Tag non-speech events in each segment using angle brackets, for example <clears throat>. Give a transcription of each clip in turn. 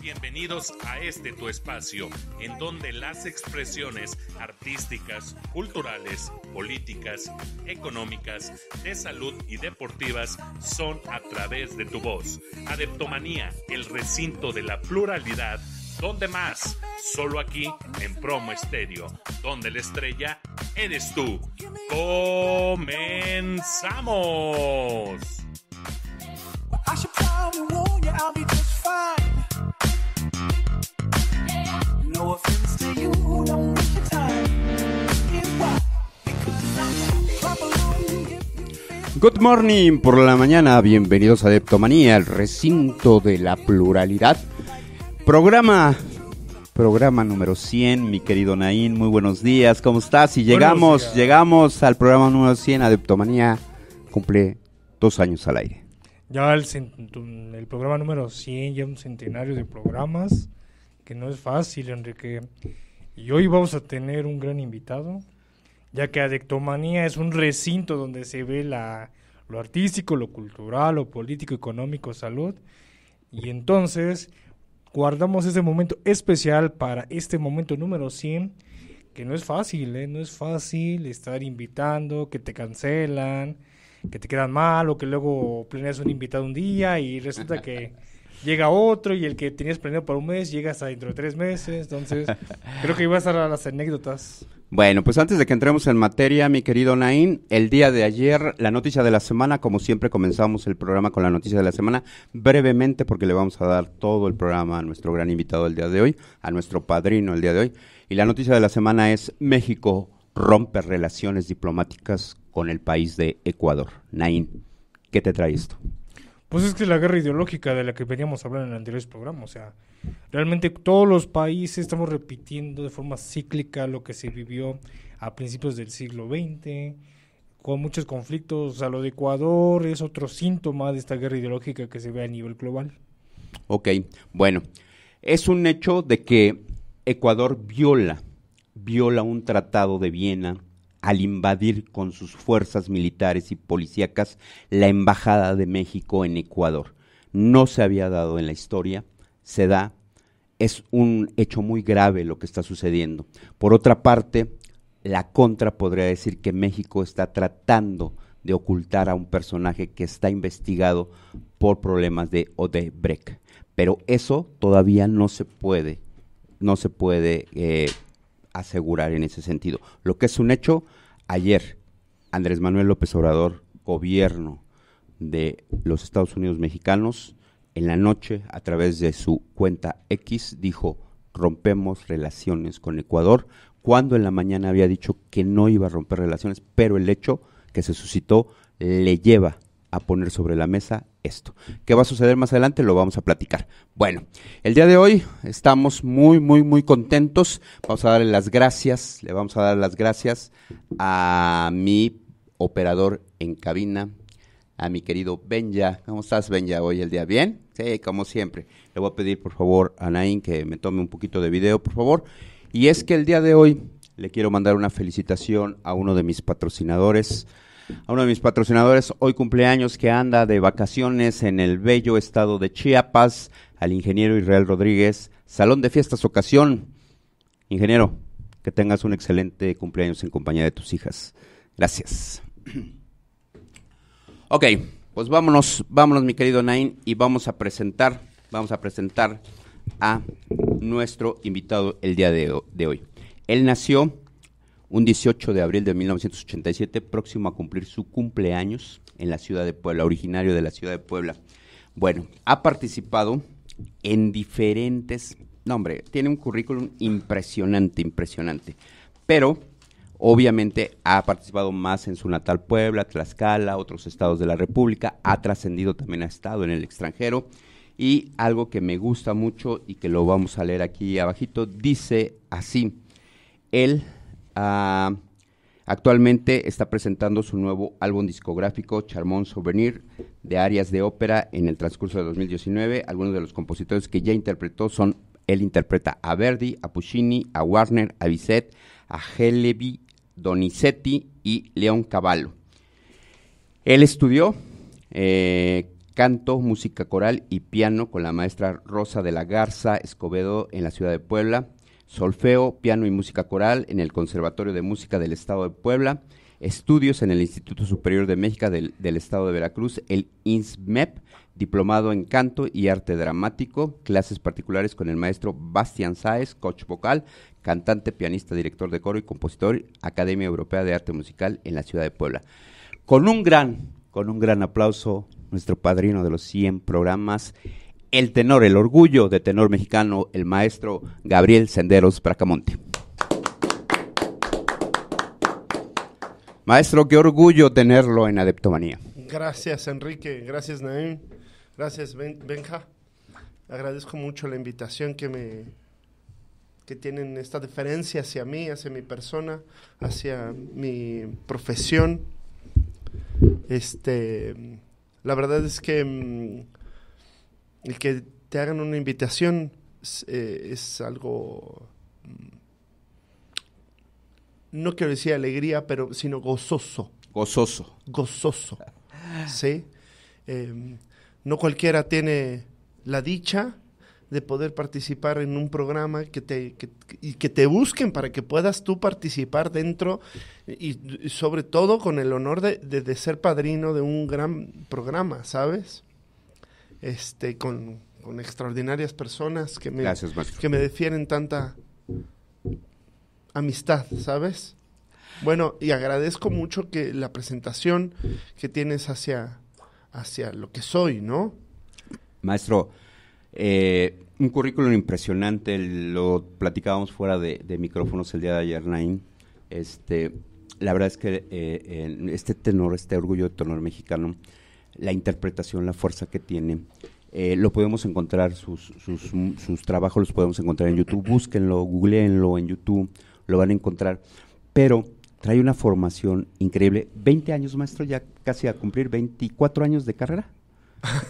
bienvenidos a este tu espacio, en donde las expresiones artísticas, culturales, políticas, económicas, de salud y deportivas son a través de tu voz. Adeptomanía, el recinto de la pluralidad. donde más? Solo aquí en Promo Estéreo, donde la estrella eres tú. ¡Comenzamos! Good morning por la mañana, bienvenidos a Deptomanía, el recinto de la pluralidad. Programa, programa número 100, mi querido Naín, muy buenos días, ¿cómo estás? Y llegamos, llegamos al programa número 100, Adeptomanía cumple dos años al aire. Ya el, programa número 100, ya un centenario de programas, que no es fácil, Enrique. Y hoy vamos a tener un gran invitado, ya que Adectomanía es un recinto donde se ve la, lo artístico, lo cultural, lo político, económico, salud. Y entonces guardamos ese momento especial para este momento número 100, que no es fácil, ¿eh? no es fácil estar invitando, que te cancelan, que te quedan mal o que luego planeas un invitado un día y resulta que <laughs> llega otro y el que tenías planeado para un mes llega hasta dentro de tres meses. Entonces, <laughs> creo que iba a estar las anécdotas. Bueno, pues antes de que entremos en materia, mi querido Nain, el día de ayer, la noticia de la semana, como siempre comenzamos el programa con la noticia de la semana, brevemente porque le vamos a dar todo el programa a nuestro gran invitado el día de hoy, a nuestro padrino el día de hoy. Y la noticia de la semana es México rompe relaciones diplomáticas con el país de Ecuador. Naín, ¿qué te trae esto? Pues es que la guerra ideológica de la que veníamos hablar en el anterior programa, o sea, realmente todos los países estamos repitiendo de forma cíclica lo que se vivió a principios del siglo XX, con muchos conflictos, o sea, lo de Ecuador es otro síntoma de esta guerra ideológica que se ve a nivel global. Ok, bueno, es un hecho de que Ecuador viola viola un tratado de Viena al invadir con sus fuerzas militares y policíacas la Embajada de México en Ecuador. No se había dado en la historia, se da, es un hecho muy grave lo que está sucediendo. Por otra parte, la contra podría decir que México está tratando de ocultar a un personaje que está investigado por problemas de Odebrecht. Pero eso todavía no se puede, no se puede eh, asegurar en ese sentido. Lo que es un hecho, ayer Andrés Manuel López Obrador, gobierno de los Estados Unidos mexicanos, en la noche, a través de su cuenta X, dijo, rompemos relaciones con Ecuador, cuando en la mañana había dicho que no iba a romper relaciones, pero el hecho que se suscitó le lleva a poner sobre la mesa esto. ¿Qué va a suceder más adelante? Lo vamos a platicar. Bueno, el día de hoy estamos muy, muy, muy contentos. Vamos a darle las gracias, le vamos a dar las gracias a mi operador en cabina, a mi querido Benja. ¿Cómo estás, Benja, hoy el día? ¿Bien? Sí, como siempre. Le voy a pedir, por favor, a Nain que me tome un poquito de video, por favor. Y es que el día de hoy le quiero mandar una felicitación a uno de mis patrocinadores, a uno de mis patrocinadores hoy cumpleaños que anda de vacaciones en el bello estado de Chiapas, al ingeniero Israel Rodríguez, Salón de Fiestas Ocasión. Ingeniero, que tengas un excelente cumpleaños en compañía de tus hijas. Gracias. <clears throat> Ok, pues vámonos, vámonos mi querido Nain, y vamos a presentar, vamos a presentar a nuestro invitado el día de, de hoy. Él nació un 18 de abril de 1987, próximo a cumplir su cumpleaños en la ciudad de Puebla, originario de la ciudad de Puebla. Bueno, ha participado en diferentes... No, hombre, tiene un currículum impresionante, impresionante. Pero, obviamente, ha participado más en su natal Puebla, Tlaxcala, otros estados de la República, ha trascendido también ha estado en el extranjero. Y algo que me gusta mucho y que lo vamos a leer aquí abajito, dice así, él actualmente está presentando su nuevo álbum discográfico Charmón Souvenir de áreas de ópera en el transcurso de 2019. Algunos de los compositores que ya interpretó son, él interpreta a Verdi, a Puccini, a Warner, a Bizet, a Helevi, Donizetti y León Cavallo. Él estudió eh, canto, música coral y piano con la maestra Rosa de la Garza Escobedo en la ciudad de Puebla solfeo, piano y música coral en el Conservatorio de Música del Estado de Puebla, estudios en el Instituto Superior de México del, Estado de Veracruz, el INSMEP, diplomado en canto y arte dramático, clases particulares con el maestro Bastian Sáez, coach vocal, cantante, pianista, director de coro y compositor, Academia Europea de Arte Musical en la ciudad de Puebla. Con un gran, con un gran aplauso, nuestro padrino de los 100 programas, el tenor, el orgullo de tenor mexicano, el maestro Gabriel Senderos Bracamonte. Maestro, qué orgullo tenerlo en Adeptomanía. Gracias, Enrique. Gracias, Naim. Gracias, Benja. Agradezco mucho la invitación que me que tienen esta deferencia hacia mí, hacia mi persona, hacia mi profesión. Este, la verdad es que mm, el que te hagan una invitación es, eh, algo, mm, no quiero decir alegría, pero sino gozoso. Gozoso. Gozoso. <laughs> ¿Sí? Em, no cualquiera tiene la dicha de poder participar en un programa que te, que, y que te busquen para que puedas tú participar dentro y, sobre todo con el honor de, ser padrino de un gran programa, ¿sabes? este, con, extraordinarias personas que me, que me defieren tanta amistad, ¿sabes? Bueno, y agradezco mucho que la presentación que tienes hacia, hacia lo que soy, ¿no? Maestro, eh, un currículum impresionante, lo platicábamos fuera de, micrófonos el día de ayer, Nain. Este, la verdad es que eh, eh, este tenor, este orgullo de tenor mexicano, la interpretación, la fuerza que tiene. Eh, lo podemos encontrar, sus, sus, trabajos los podemos encontrar en YouTube, búsquenlo, googleenlo en YouTube, lo van a encontrar. Pero trae una formación increíble. 20 años, maestro, ya casi a cumplir 24 años de carrera,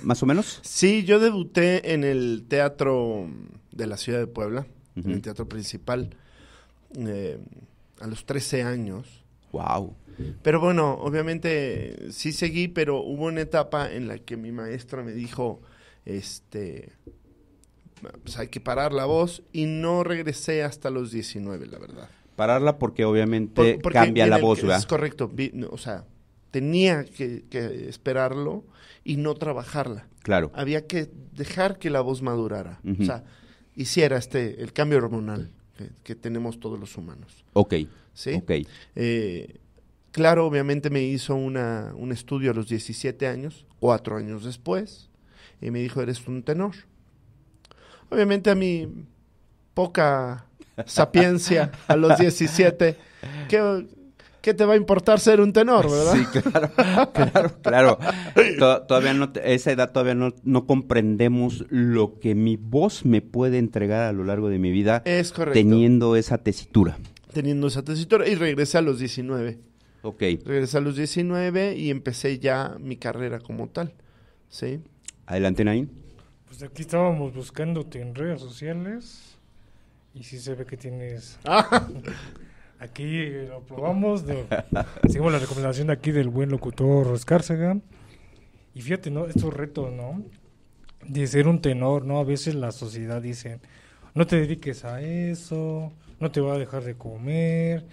más o menos. <laughs> sí, yo debuté en el teatro de la ciudad de Puebla, en el teatro principal, eh, a los 13 años. Wow. Pero bueno, obviamente sí seguí, pero hubo una etapa en la que mi maestra me dijo, este, pues hay que parar la voz y no regresé hasta los 19, la verdad. Pararla porque obviamente cambia la voz, ¿verdad? Es correcto, o sea, tenía que, esperarlo y no trabajarla. Claro. Había que dejar que la voz madurara, o sea, hiciera este, el cambio hormonal que, que tenemos todos los humanos. Ok. ¿sí? Eh, claro, obviamente me hizo una, un estudio a los 17 años, cuatro años después, y me dijo, eres un tenor. Obviamente a mi poca <laughs> sapiencia a los 17, ¿qué, ¿qué, te va a importar ser un tenor, verdad? Sí, <laughs> claro, claro, todavía no, esa edad todavía no, comprendemos lo que mi voz me puede entregar a lo largo de mi vida. Teniendo esa tesitura teniendo esa tesitura y regresé a los 19. Ok. Regresé a los 19 y empecé ya mi carrera como tal. ¿Sí? Adelante, Nain. Pues aquí estábamos buscándote en redes sociales y sí se ve que tienes... Ah. <laughs> Aquí lo probamos, seguimos la recomendación aquí del buen locutor Escárcega. Y fíjate, ¿no? Estos retos, ¿no? De ser un tenor, ¿no? A veces la sociedad dice, no te dediques a eso, no te va a dejar de comer.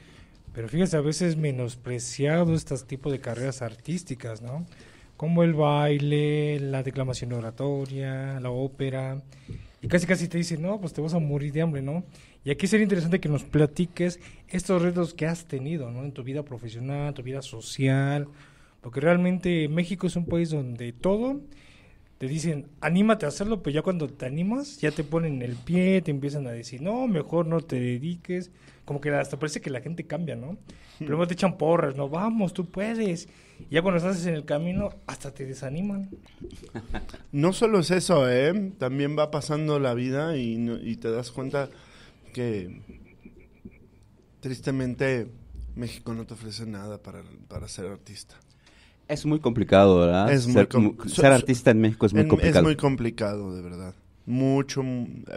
Pero fíjese, a veces menospreciado este tipo de carreras artísticas, ¿no? Como el baile, la declamación oratoria, la ópera. Y casi casi te dicen, no, pues te vas a morir de hambre, ¿no? Y aquí sería interesante que nos platiques estos retos que has tenido, ¿no? En tu vida profesional, tu vida social, porque realmente México es un país donde todo dicen, anímate a hacerlo, pero pues ya cuando te animas, ya te ponen el pie, te empiezan a decir, no, mejor no te dediques. Como que hasta parece que la gente cambia, ¿no? Hmm. pero te echan porras, no, vamos, tú puedes. ya cuando estás en el camino, hasta te desaniman. <laughs> No solo es eso, ¿eh? También va pasando la vida y, y te das cuenta que tristemente México no te ofrece nada para ser artista. Es muy complicado, ¿verdad? ser, artista en México es muy complicado. Es muy complicado, de verdad. Mucho.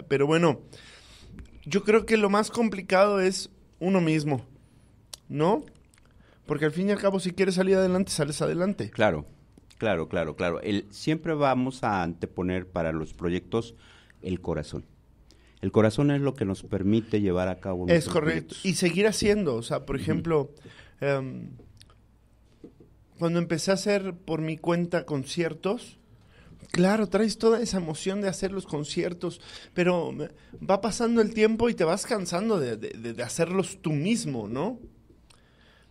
Pero bueno, yo creo que lo más complicado es uno mismo, ¿no? Porque al fin y al cabo, si quieres salir adelante, sales adelante. Claro, claro, claro, claro. El, siempre vamos a anteponer para los proyectos el corazón. El corazón es lo que nos permite llevar a cabo. Es correcto. Y seguir haciendo. O sea, por ejemplo, em, cuando empecé a hacer por mi cuenta conciertos, claro, traes toda esa emoción de hacer los conciertos, pero va pasando el tiempo y te vas cansando de, hacerlos tú mismo, ¿no?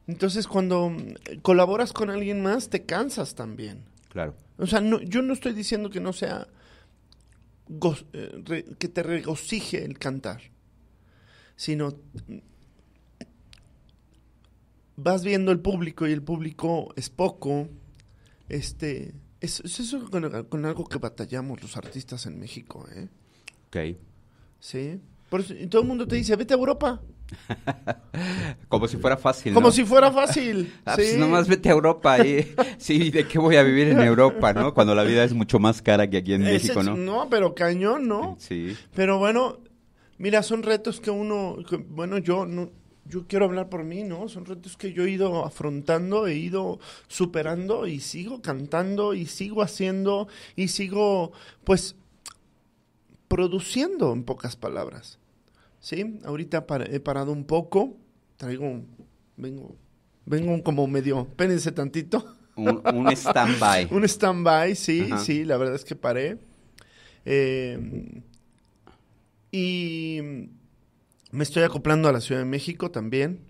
Entonces, cuando eh, colaboras con alguien más, te cansas también. Claro. O sea, yo no estoy diciendo que no sea eh, que te regocije el cantar, sino vas viendo el público y el público es poco. Este, es, eso con, algo que batallamos los artistas en México, ¿eh? Ok. Sí. todo el mundo te dice, vete a Europa. <laughs> Como si fuera fácil. Como si fuera fácil. <laughs> Ah, pues sí. nomás vete a Europa. Y, <laughs> sí, ¿de qué voy a vivir en Europa, no? Cuando la vida es mucho más cara que aquí en México, ¿no? no, pero cañón, ¿no? Sí. Pero bueno, mira, son retos que uno, bueno, yo no, yo quiero hablar por mí, ¿no? Son retos que yo he ido afrontando, he ido superando y sigo cantando y sigo haciendo y sigo, pues, produciendo en pocas palabras. ¿Sí? Ahorita he parado un poco, traigo, un, vengo, vengo como medio, pénense tantito. Un, stand-by. <laughs> un stand-by, sí, sí, la verdad es que paré. Eh, y me estoy acoplando a la Ciudad de México también.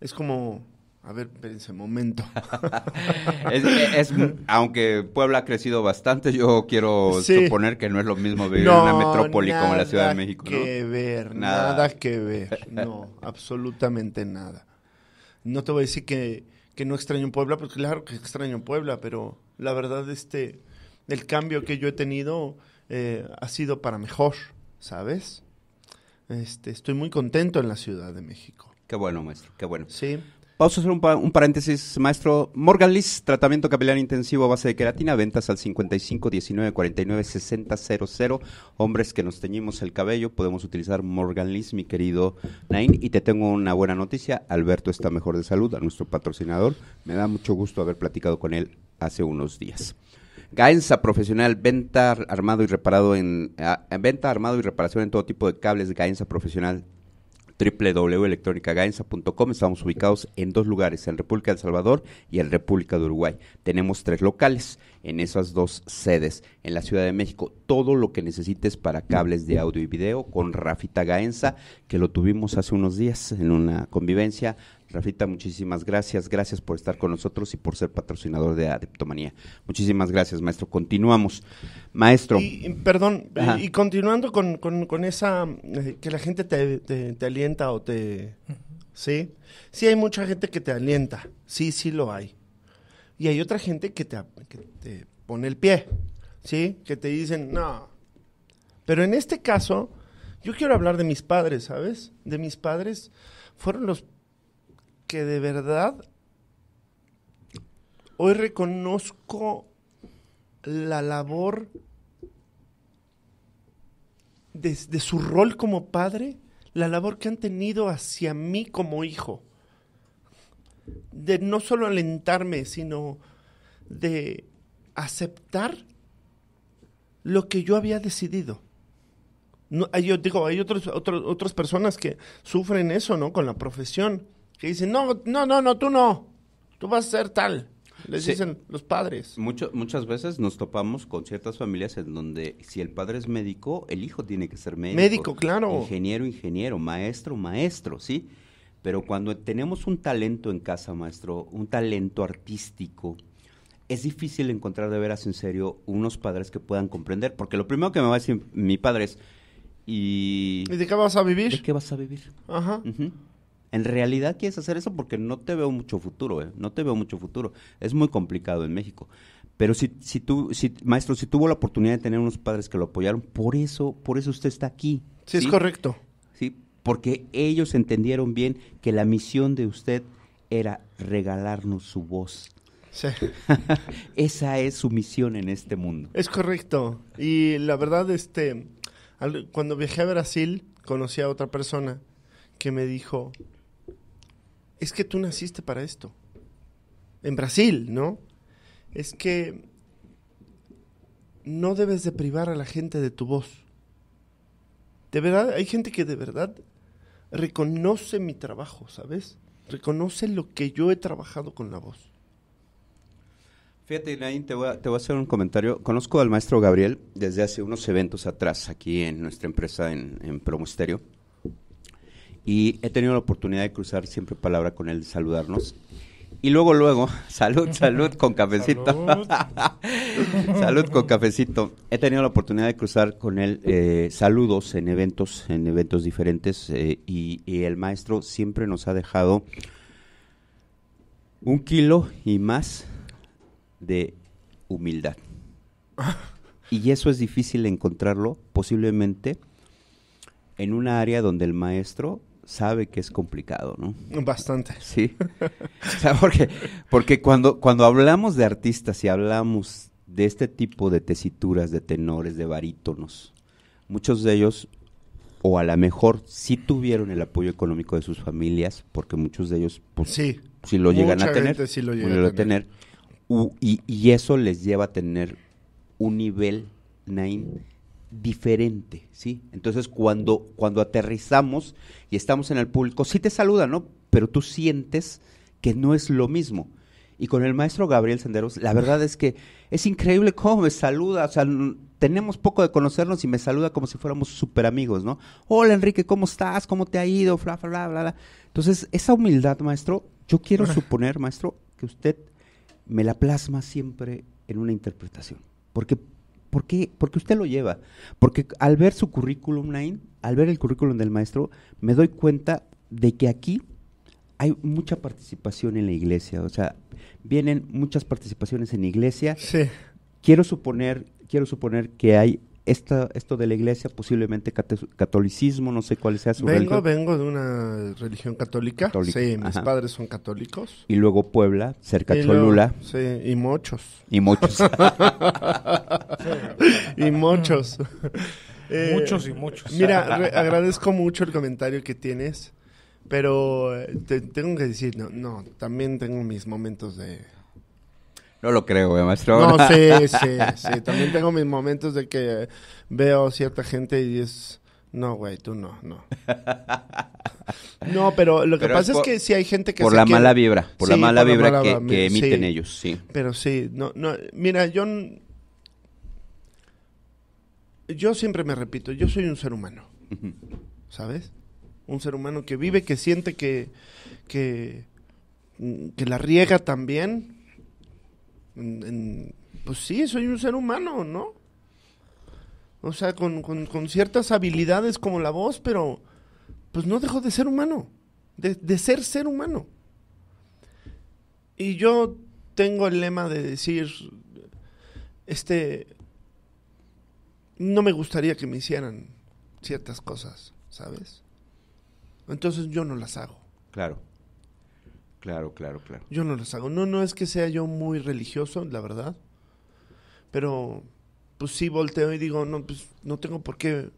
Es como, a ver, espérense un momento. <laughs> aunque Puebla ha crecido bastante, yo quiero suponer que no es lo mismo vivir en una metrópoli como la Ciudad de México. que ver, nada. nada que ver. <laughs> No, absolutamente nada. No te voy a decir que, que no extraño Puebla, porque claro que extraño Puebla, pero la verdad, este, el cambio que yo he tenido eh, ha sido para mejor, ¿sabes? Este, estoy muy contento en la Ciudad de México. Qué bueno, maestro, qué bueno. Sí. Vamos a hacer un, paréntesis, maestro. Morgan tratamiento capilar intensivo a base de queratina, ventas al 55 19 49 6000 Hombres que nos teñimos el cabello, podemos utilizar Morgan Liz, mi querido Nain. Y te tengo una buena noticia: Alberto está mejor de salud, a nuestro patrocinador. Me da mucho gusto haber platicado con él hace unos días. Gaenza Profesional, venta armado y reparado ah, en, venta armado y reparación en todo tipo de cables, Gaenza Profesional www.electronicagaenza.com. Estamos ubicados en dos lugares, en República de El Salvador y en República de Uruguay. Tenemos tres locales en esas dos sedes. En la Ciudad de México, todo lo que necesites para cables de audio y video con Rafita Gaenza, que lo tuvimos hace unos días en una convivencia. Rafita, muchísimas gracias. Gracias por estar con nosotros y por ser patrocinador de Adeptomanía. Muchísimas gracias, maestro. Continuamos. Maestro. perdón, y continuando con, con, esa, eh, que la gente te, alienta o te... ¿Sí? Sí hay mucha gente que te alienta. Sí, sí lo hay. Y hay otra gente que te, que te pone el pie. ¿Sí? Que te dicen, no. Pero en este caso, yo quiero hablar de mis padres, ¿sabes? De mis padres fueron los de verdad hoy reconozco la labor de, su rol como padre, la labor que han tenido hacia mí como hijo. De no solo alentarme, sino de aceptar lo que yo había decidido. No, yo digo, hay otros, otras personas que sufren eso, ¿no? Con la profesión que dicen, no, no, no, no, tú no, tú vas a ser tal. Les dicen los padres. Mucho, muchas veces nos topamos con ciertas familias en donde si el padre es médico, el hijo tiene que ser médico. Médico, claro. Ingeniero, ingeniero, maestro, maestro, ¿sí? Pero cuando tenemos un talento en casa, maestro, un talento artístico, es difícil encontrar de veras en serio unos padres que puedan comprender, porque lo primero que me va a decir mi padre es, ¿y, de qué vas a vivir? ¿De qué vas a vivir? Ajá en realidad quieres hacer eso porque no te veo mucho futuro, eh, no te veo mucho futuro. Es muy complicado en México. Pero si, si tú, si, maestro, si tuvo la oportunidad de tener unos padres que lo apoyaron, por eso, por eso usted está aquí. Sí, es correcto. Sí, porque ellos entendieron bien que la misión de usted era regalarnos su voz. Sí. <laughs> Esa es su misión en este mundo. Es correcto. Y la verdad, este, cuando viajé a Brasil, conocí a otra persona que me dijo, es que tú naciste para esto. En Brasil, ¿no? Es que no debes de privar a la gente de tu voz. De verdad, hay gente que de verdad reconoce mi trabajo, ¿sabes? Reconoce lo que yo he trabajado con la voz. Fíjate, Nain, te voy, a, hacer un comentario. Conozco al maestro Gabriel desde hace unos eventos atrás aquí en nuestra empresa en, en y he tenido la oportunidad de cruzar siempre palabra con él, saludarnos. Y luego, luego, <laughs> salud, salud con cafecito. <laughs> Salud, con cafecito. He tenido la oportunidad de cruzar con él eh, saludos en eventos, en eventos diferentes, eh, y, y, el maestro siempre nos ha dejado un kilo y más de humildad. Y eso es difícil encontrarlo, posiblemente en un área donde el maestro sabe que es complicado, ¿no? Bastante. Sí. porque, porque cuando, cuando hablamos de artistas y hablamos de este tipo de tesituras, de tenores, de barítonos, muchos de ellos, o a lo mejor sí tuvieron el apoyo económico de sus familias, porque muchos de ellos, pues, sí, si lo llegan a tener, sí lo llegan a tener. y, y, eso les lleva a tener un nivel nine diferente, ¿sí? Entonces, cuando, cuando aterrizamos y estamos en el público, sí te saluda, ¿no? Pero tú sientes que no es lo mismo. Y con el maestro Gabriel Senderos, la verdad es que es increíble cómo me saluda, o sea, tenemos poco de conocernos y me saluda como si fuéramos súper amigos, ¿no? Hola Enrique, ¿cómo estás? ¿Cómo te ha ido? Bla, bla, bla, bla. Entonces, esa humildad, maestro, yo quiero suponer, maestro, que usted me la plasma siempre en una interpretación. Porque ¿Por qué? Porque usted lo lleva. Porque al ver su currículum, online al ver el currículum del maestro, me doy cuenta de que aquí hay mucha participación en la iglesia. O sea, vienen muchas participaciones en iglesia. Sí. Quiero suponer, quiero suponer que hay esto de la iglesia, posiblemente catolicismo, no sé cuál sea su vengo, Vengo de una religión católica. sí, mis padres son católicos. Y luego Puebla, cerca de Cholula. sí, y muchos. Y muchos. <laughs> y muchos. <laughs> muchos y muchos. Mira, agradezco mucho el comentario que tienes, pero eh, tengo que decir, no, no, también tengo mis momentos de no lo creo, güey, maestro. No, sí, <laughs> sí, sí. También tengo mis momentos de que veo cierta gente y es... No, güey, tú no, no. No, pero lo que pasa es, que si hay gente que... Por la mala vibra, por la mala vibra que, emiten ellos, sí. Pero sí, no, no, mira, yo... Yo siempre me repito, yo soy un ser humano, ¿sabes? Un ser humano que vive, que siente, que, que la riega también, pues sí, soy un ser humano, ¿no? O sea, con, ciertas habilidades como la voz, pero pues no dejo de ser humano, de, de ser ser humano. Y yo tengo el lema de decir, este, no me gustaría que me hicieran ciertas cosas, ¿sabes? Entonces yo no las hago. Claro. Claro, claro, claro. Yo no las hago. No, no es que sea yo muy religioso, la verdad. Pero, pues sí volteo y digo, no, pues no tengo por qué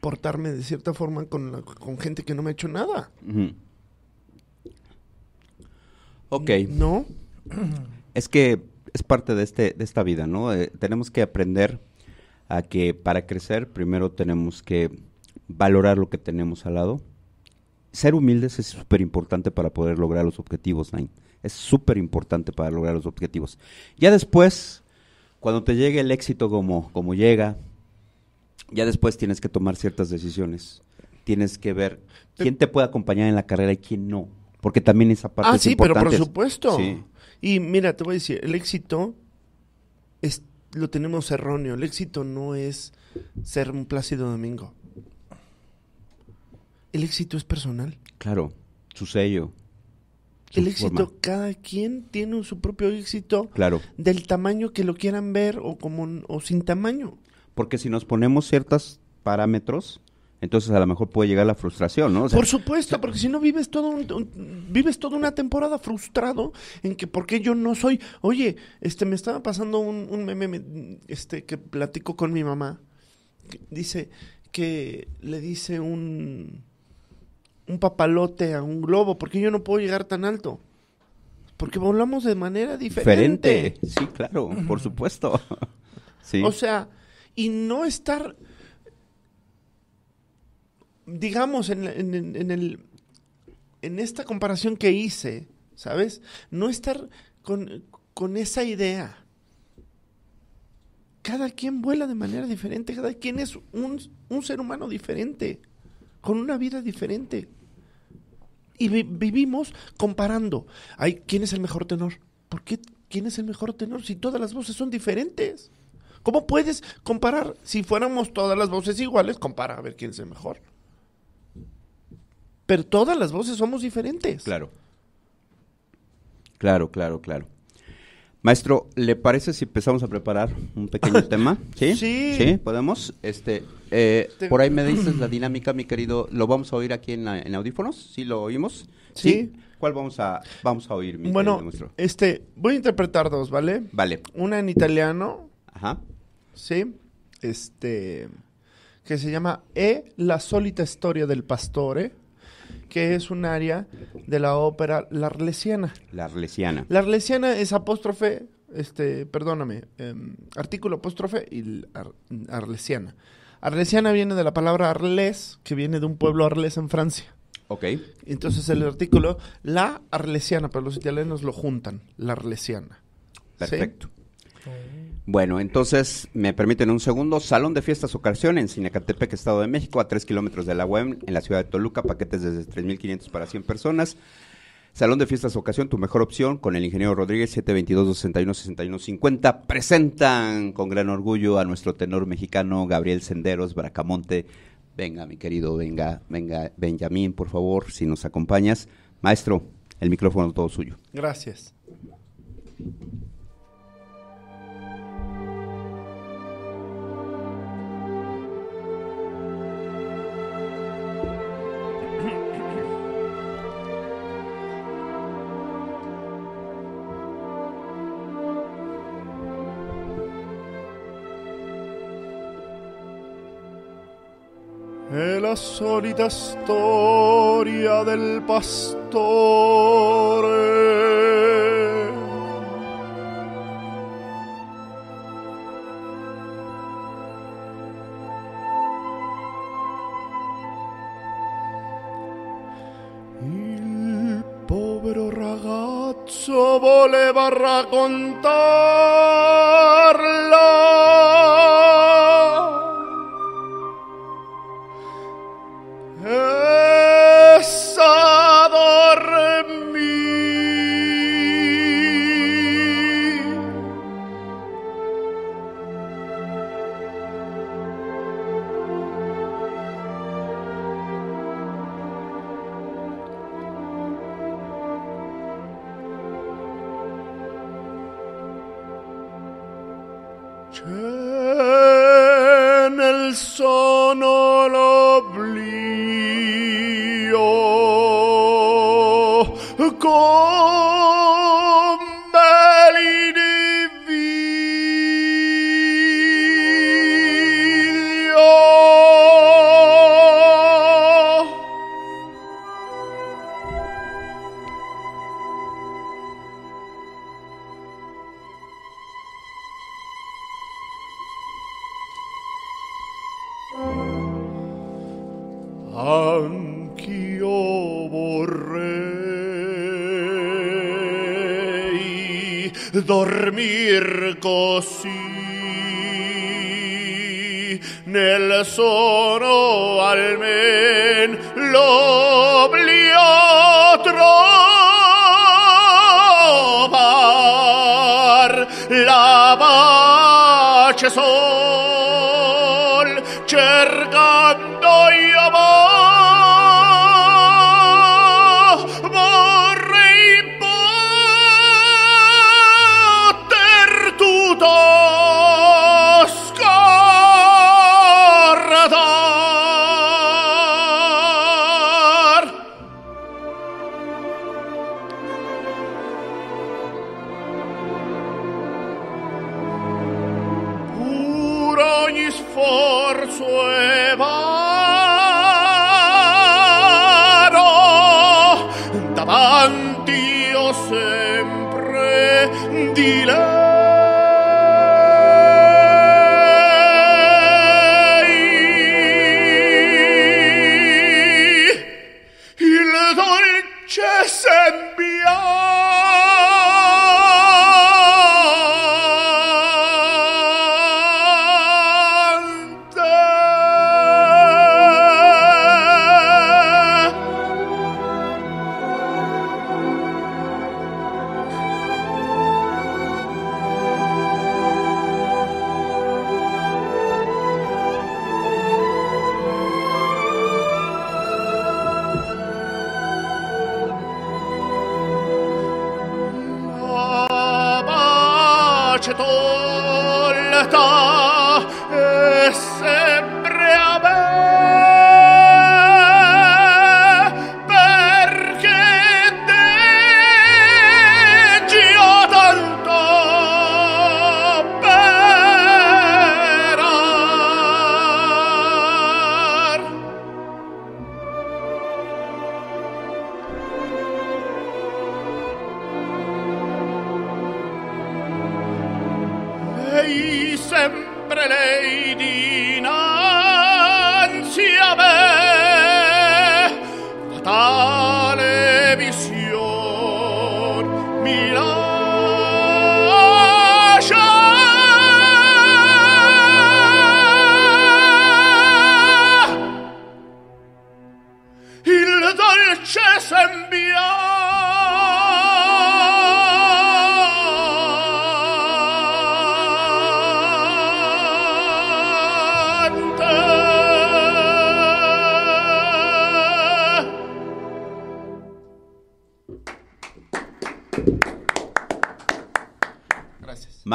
portarme de cierta forma con, con gente que no me ha hecho nada. Ok. ¿No? Es que es parte de, este, de esta vida, ¿no? Eh, tenemos que aprender a que para crecer primero tenemos que valorar lo que tenemos al lado ser humildes es súper importante para poder lograr los objetivos, Es súper importante para lograr los objetivos. Ya después, cuando te llegue el éxito como, como llega, ya después tienes que tomar ciertas decisiones. Tienes que ver quién te puede acompañar en la carrera y quién no. Porque también esa parte ah, sí, pero por supuesto. Y mira, te voy a decir, el éxito es, lo tenemos erróneo. El éxito no es ser un plácido domingo el éxito es personal. Claro, su sello. el éxito, cada quien tiene su propio éxito. Claro. Del tamaño que lo quieran ver o, como, o sin tamaño. Porque si nos ponemos ciertos parámetros, entonces a lo mejor puede llegar la frustración, ¿no? por supuesto, porque si no vives todo vives toda una temporada frustrado en que por qué yo no soy. Oye, este me estaba pasando un, meme este que platico con mi mamá. dice que le dice un un papalote a un globo? porque yo no puedo llegar tan alto? Porque volamos de manera diferente. Diferente, sí, claro, por supuesto. <laughs> sí. O sea, y no estar, digamos, en, en, en, el, en esta comparación que hice, ¿sabes? No estar con, con esa idea cada quien vuela de manera diferente, cada quien es un, un, ser humano diferente con una vida diferente. Y vivimos comparando. ¿Hay ¿Quién es el mejor tenor? ¿Por qué? ¿Quién es el mejor tenor si todas las voces son diferentes? ¿Cómo puedes comparar? Si fuéramos todas las voces iguales, compara a ver quién es el mejor. Pero todas las voces somos diferentes. Claro. Claro, claro, claro. Maestro, ¿le parece si empezamos a preparar un pequeño <laughs> tema? ¿Sí? Sí. sí ¿Podemos? Este, eh, Por ahí me dices la dinámica, mi querido. ¿Lo vamos a oír aquí en, audífonos? ¿Sí lo oímos? ¿Sí? ¿Cuál vamos a, vamos a oír, mi bueno, maestro? este, voy a interpretar dos, ¿vale? Vale. Una en italiano. Ajá. ¿Sí? Este, que se llama E la solita historia del pastore que es un área de la ópera La La Arlesiana. Arlesiana. La Arlesiana es apóstrofe, este, perdóname, em, artículo apóstrofe y arlesiana. Arlesiana viene de la palabra arles, que viene de un pueblo arles en Francia. Ok. Entonces el artículo, la arlesiana, pero los italianos lo juntan, la arlesiana. Perfecto. Bueno, entonces, me permiten un segundo. Salón de Fiestas Ocasión en Sinacatepec, Estado de México, a tres kilómetros de la UEM, en la ciudad de Toluca, paquetes desde 3.500 para 100 personas. Salón de Fiestas Ocasión, tu mejor opción, con el ingeniero Rodríguez, 722-61-6150. Presentan con gran orgullo a nuestro tenor mexicano Gabriel Senderos Bracamonte. Venga, mi querido, venga, venga, Benjamín, por favor, si nos acompañas. Maestro, el micrófono todo suyo. Gracias. La solita historia del pastore. Il povero ragazzo voleva contar. sono loro.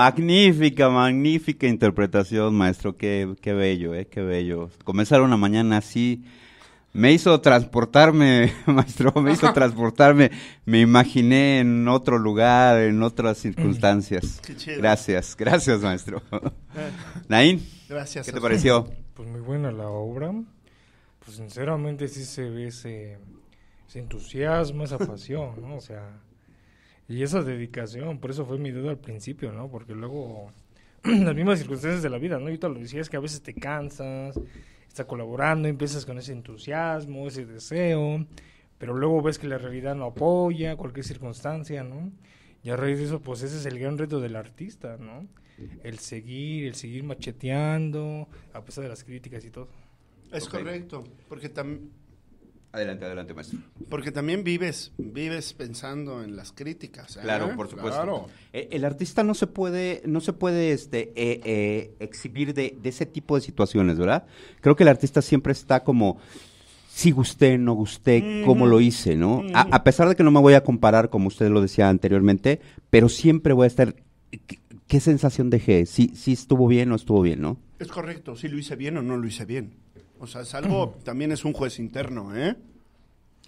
Magnífica, magnífica interpretación, maestro. Qué, bello, eh, qué bello. Comenzar una mañana así me hizo transportarme, <laughs> maestro, me hizo transportarme. Me imaginé en otro lugar, en otras circunstancias. Qué Gracias, gracias, maestro. <laughs> Nain, ¿qué te pareció? Pues muy buena la obra. Pues sinceramente sí se ve ese, ese entusiasmo, esa pasión, ¿no? O sea y esa dedicación, por eso fue mi duda al principio, ¿no? Porque luego <clears throat> las mismas circunstancias de la vida, ¿no? Yo te lo decía, es que a veces te cansas, estás colaborando, empiezas con ese entusiasmo, ese deseo, pero luego ves que la realidad no apoya, cualquier circunstancia, ¿no? Y a raíz de eso, pues ese es el gran reto del artista, ¿no? El seguir, el seguir macheteando, a pesar de las críticas y todo. Es correcto, porque también... Adelante, adelante, maestro. Porque también vives, vives pensando en las críticas. ¿eh? Claro, por supuesto. Eh, el artista no se puede, no se puede este, eh, exhibir de, ese tipo de situaciones, ¿verdad? Creo que el artista siempre está como, si gusté, no gusté, cómo lo hice, ¿no? A, pesar de que no me voy a comparar, como usted lo decía anteriormente, pero siempre voy a estar, ¿qué, sensación dejé? Si, si estuvo bien o estuvo bien, ¿no? Es correcto, si lo hice bien o no lo hice bien. O sea, es algo, <clears throat> también es un juez interno, ¿eh?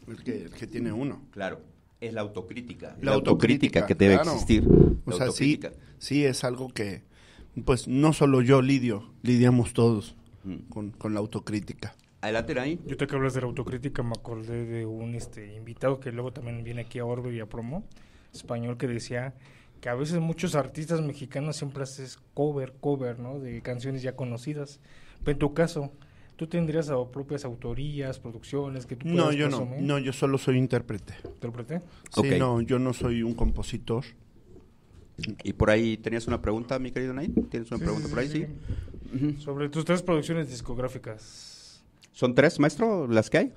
El que, tiene uno. Claro, es la autocrítica. La, autocrítica, que debe existir. O sea, sí, sí es algo que, pues no solo yo lidio, lidiamos todos con, la autocrítica. Adelante, ahí. Yo te que hablas de la autocrítica, me acordé de un este, invitado que luego también viene aquí a Orbe y a Promo, español, que decía que a veces muchos artistas mexicanos siempre haces cover, cover, ¿no? De canciones ya conocidas. Pero en tu caso, ¿Tú tendrías propias autorías, producciones que tú No, yo no. No, yo solo soy intérprete. ¿Intérprete? Sí, no, yo no soy un compositor. Y por ahí tenías una pregunta, mi querido Nain. ¿Tienes una pregunta por ahí? Sí. Sobre tus tres producciones discográficas. ¿Son tres, maestro, las que hay?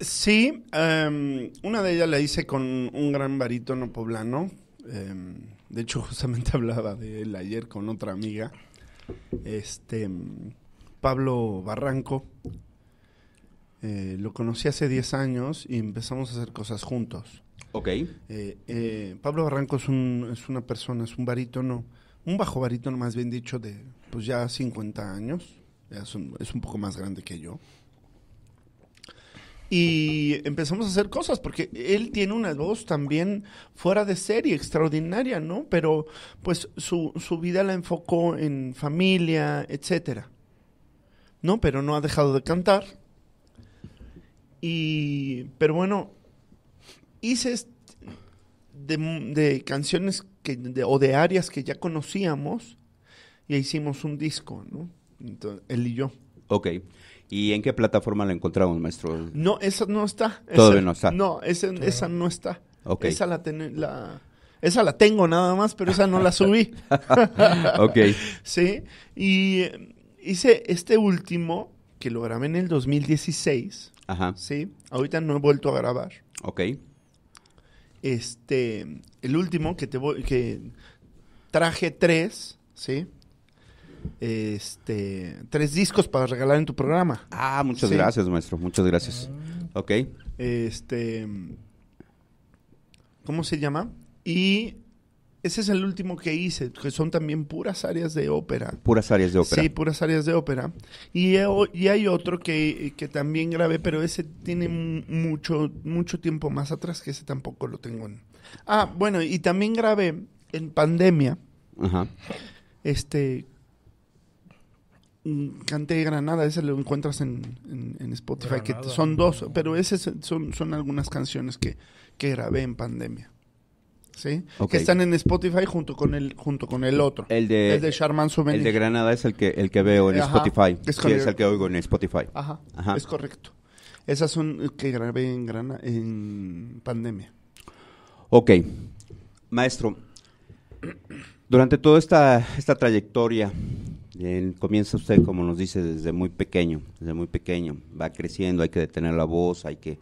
Sí, em, una de ellas la hice con un gran barítono poblano. Em, de hecho, <laughs> justamente hablaba de él ayer con otra amiga. Este. Pablo Barranco. Eh, lo conocí hace 10 años y empezamos a hacer cosas juntos. Ok. Eh, eh, Pablo Barranco es, una persona, es un barítono, un bajo barítono más bien dicho, de pues ya 50 años. es, un, poco más grande que yo. Y empezamos a hacer cosas, porque él tiene una voz también fuera de serie, extraordinaria, ¿no? Pero pues su, su vida la enfocó en familia, etcétera. ¿no? Pero no ha dejado de cantar. Y, pero bueno, hice de, canciones que, o de áreas que ya conocíamos y hicimos un disco, ¿no? él y yo. Ok. ¿Y en qué plataforma la encontramos, maestro? No, esa no está. Todavía no está. No, esa, no está. Esa la, esa la tengo nada más, pero esa no la subí. <laughs> ok. <laughs> sí. Y hice este último, que lo grabé en el 2016. Ajá. Sí. Ahorita no he vuelto a grabar. Ok. Este, el último que te voy, que traje tres, ¿sí? Este, tres discos para regalar en tu programa. Ah, muchas gracias, maestro. Muchas gracias. Ah. Ok. Este, ¿cómo se llama? Y ese es el último que hice, que son también puras áreas de ópera. Puras áreas de ópera. Sí, puras áreas de ópera. Y, eh, y hay otro que, también grabé, pero ese tiene mucho, mucho tiempo más atrás, que ese tampoco lo tengo. Ah, bueno, y también grabé en pandemia. Ajá. Este. Cante de Granada, ese lo encuentras en, Spotify, que son dos, pero esas son, son algunas canciones que grabé en pandemia. ¿sí? Que están en Spotify junto con el, junto con el otro. El de, el de El de Granada es el que, el que veo en Spotify. Es, el que oigo en Spotify. Ajá, es correcto. Esas son que grabé en, en pandemia. Ok. Maestro, durante toda esta, esta trayectoria, comienza usted, como nos dice, desde muy pequeño, desde muy pequeño. Va creciendo, hay que detener la voz, hay que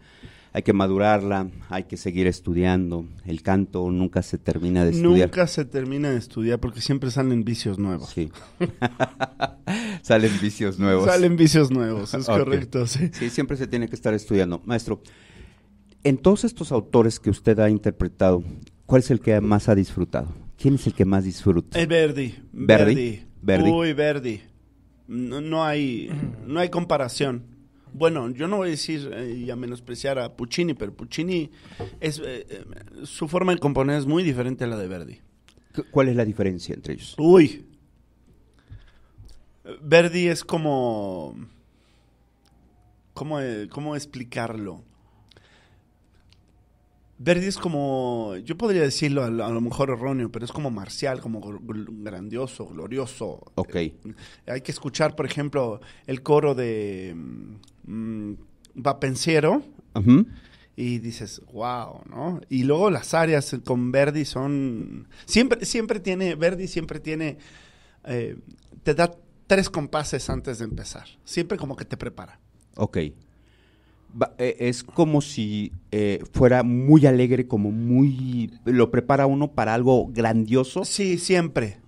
hay que madurarla, hay que seguir estudiando. El canto nunca se termina de estudiar. Nunca se termina de estudiar porque siempre salen vicios nuevos. Sí. <laughs> salen vicios nuevos. Salen vicios nuevos, es <laughs> correcto. Sí. sí, siempre se tiene que estar estudiando. Maestro, en todos estos autores que usted ha interpretado, ¿cuál es el que más ha disfrutado? ¿Quién es el que más disfruta? El eh, Verdi. Verdi. Verdi. Verdi. Uy, Verdi. No, no, hay, no hay comparación. Bueno, yo no voy a decir eh, y a menospreciar a Puccini, pero Puccini es eh, eh, su forma de componer es muy diferente a la de Verdi. ¿Cuál es la diferencia entre ellos? Uy. Verdi es como cómo, cómo explicarlo. Verdi es como, yo podría decirlo a, lo mejor erróneo, pero es como marcial, como grandioso, glorioso. Ok. hay que escuchar, por ejemplo, el coro de mm, Mm, Va pensiero Y dices, wow, ¿no? Y luego las áreas con Verdi son... Siempre, siempre tiene, Verdi siempre tiene... Eh, te da tres compases antes de empezar. Siempre como que te prepara. Ok. Eh, es como si eh, fuera muy alegre, como muy... Lo prepara uno para algo grandioso. Sí, siempre.